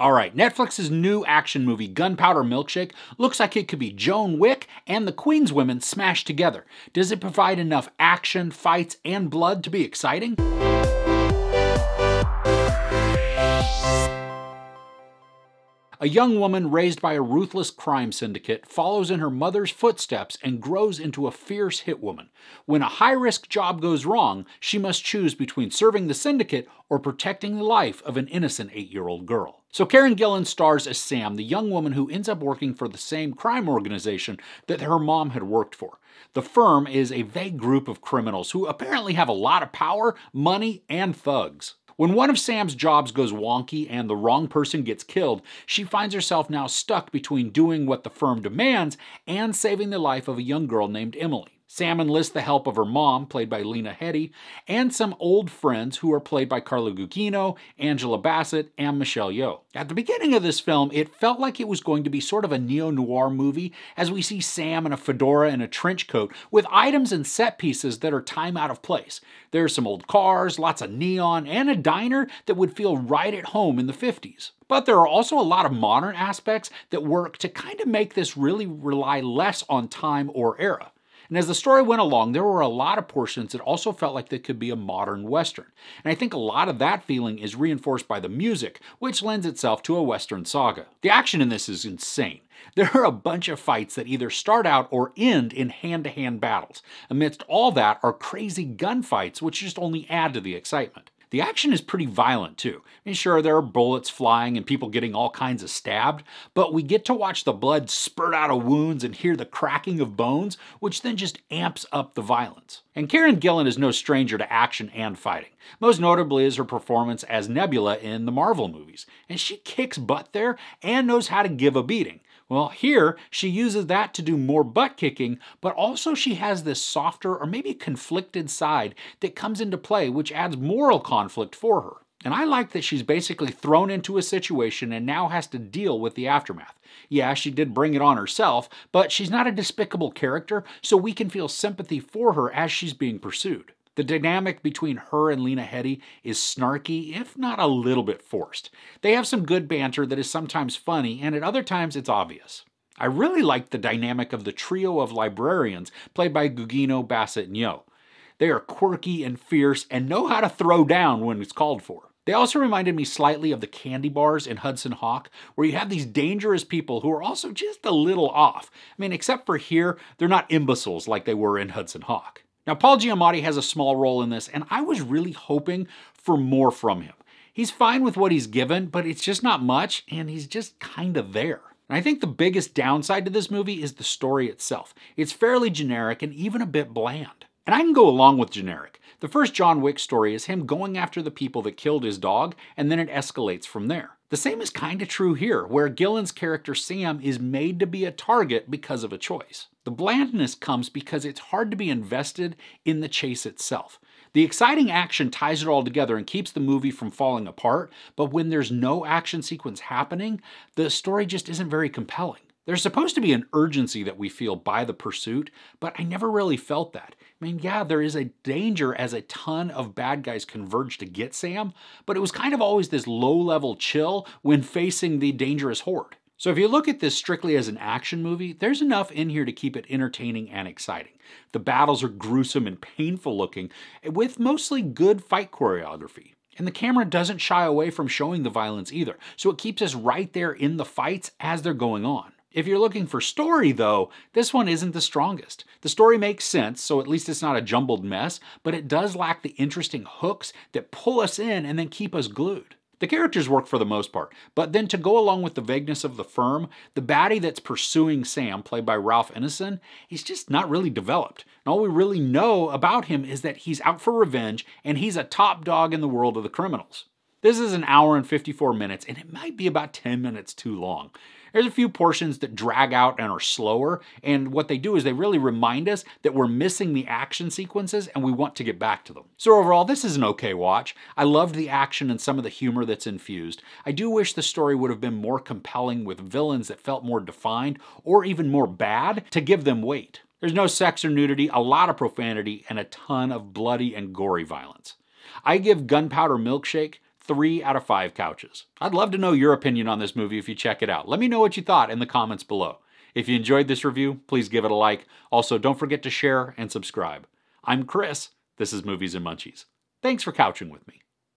All right, Netflix's new action movie, Gunpowder Milkshake, looks like it could be Joan Wick and the Queen's Women smashed together. Does it provide enough action, fights, and blood to be exciting? A young woman raised by a ruthless crime syndicate follows in her mother's footsteps and grows into a fierce hitwoman. When a high risk job goes wrong, she must choose between serving the syndicate or protecting the life of an innocent eight year old girl. So Karen Gillan stars as Sam, the young woman who ends up working for the same crime organization that her mom had worked for. The firm is a vague group of criminals who apparently have a lot of power, money, and thugs. When one of Sam's jobs goes wonky and the wrong person gets killed, she finds herself now stuck between doing what the firm demands and saving the life of a young girl named Emily. Sam enlists the help of her mom, played by Lena Headey, and some old friends who are played by Carla Gugino, Angela Bassett, and Michelle Yeoh. At the beginning of this film, it felt like it was going to be sort of a neo-noir movie, as we see Sam in a fedora and a trench coat, with items and set pieces that are time out of place. There are some old cars, lots of neon, and a diner that would feel right at home in the 50s. But there are also a lot of modern aspects that work to kind of make this really rely less on time or era. And as the story went along, there were a lot of portions that also felt like they could be a modern Western. And I think a lot of that feeling is reinforced by the music, which lends itself to a Western saga. The action in this is insane. There are a bunch of fights that either start out or end in hand to hand battles. Amidst all that are crazy gunfights, which just only add to the excitement. The action is pretty violent too. And sure, there are bullets flying and people getting all kinds of stabbed, but we get to watch the blood spurt out of wounds and hear the cracking of bones, which then just amps up the violence. And Karen Gillan is no stranger to action and fighting. Most notably is her performance as Nebula in the Marvel movies, and she kicks butt there and knows how to give a beating. Well, here she uses that to do more butt kicking, but also she has this softer or maybe conflicted side that comes into play, which adds moral conflict for her. And I like that she's basically thrown into a situation and now has to deal with the aftermath. Yeah, she did bring it on herself, but she's not a despicable character, so we can feel sympathy for her as she's being pursued. The dynamic between her and Lena Headey is snarky, if not a little bit forced. They have some good banter that is sometimes funny, and at other times it's obvious. I really liked the dynamic of the trio of librarians played by Gugino, Bassett, and Yo. They are quirky and fierce and know how to throw down when it's called for. They also reminded me slightly of the candy bars in Hudson Hawk, where you have these dangerous people who are also just a little off. I mean, except for here, they're not imbeciles like they were in Hudson Hawk. Now, Paul Giamatti has a small role in this, and I was really hoping for more from him. He's fine with what he's given, but it's just not much, and he's just kind of there. And I think the biggest downside to this movie is the story itself. It's fairly generic and even a bit bland. And I can go along with generic. The first John Wick story is him going after the people that killed his dog, and then it escalates from there. The same is kinda true here, where Gillen's character Sam is made to be a target because of a choice. The blandness comes because it's hard to be invested in the chase itself. The exciting action ties it all together and keeps the movie from falling apart, but when there's no action sequence happening, the story just isn't very compelling. There's supposed to be an urgency that we feel by the pursuit, but I never really felt that. I mean, yeah, there is a danger as a ton of bad guys converge to get Sam, but it was kind of always this low level chill when facing the dangerous horde. So if you look at this strictly as an action movie, there's enough in here to keep it entertaining and exciting. The battles are gruesome and painful looking, with mostly good fight choreography. And the camera doesn't shy away from showing the violence either, so it keeps us right there in the fights as they're going on. If you're looking for story, though, this one isn't the strongest. The story makes sense, so at least it's not a jumbled mess, but it does lack the interesting hooks that pull us in and then keep us glued. The characters work for the most part, but then to go along with the vagueness of the firm, the baddie that's pursuing Sam, played by Ralph Ineson, he's just not really developed. And all we really know about him is that he's out for revenge and he's a top dog in the world of the criminals. This is an hour and 54 minutes, and it might be about 10 minutes too long. There's a few portions that drag out and are slower, and what they do is they really remind us that we're missing the action sequences and we want to get back to them. So overall, this is an okay watch. I loved the action and some of the humor that's infused. I do wish the story would have been more compelling with villains that felt more defined or even more bad to give them weight. There's no sex or nudity, a lot of profanity, and a ton of bloody and gory violence. I give Gunpowder Milkshake three out of five couches. I'd love to know your opinion on this movie if you check it out. Let me know what you thought in the comments below. If you enjoyed this review, please give it a like. Also, don't forget to share and subscribe. I'm Chris. This is Movies and Munchies. Thanks for couching with me.